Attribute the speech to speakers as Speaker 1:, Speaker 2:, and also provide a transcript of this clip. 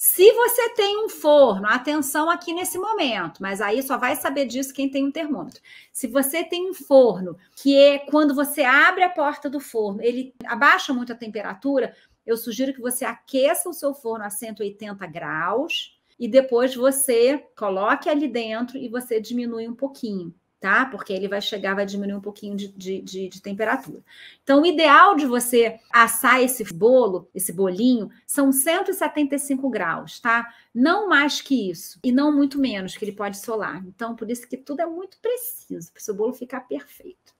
Speaker 1: Se você tem um forno, atenção aqui nesse momento, mas aí só vai saber disso quem tem um termômetro. Se você tem um forno, que é quando você abre a porta do forno, ele abaixa muito a temperatura, eu sugiro que você aqueça o seu forno a 180 graus e depois você coloque ali dentro e você diminui um pouquinho tá? Porque ele vai chegar, vai diminuir um pouquinho de, de, de, de, temperatura. Então, o ideal de você assar esse bolo, esse bolinho, são 175 graus, tá? Não mais que isso, e não muito menos, que ele pode solar. Então, por isso que tudo é muito preciso, para o seu bolo ficar perfeito.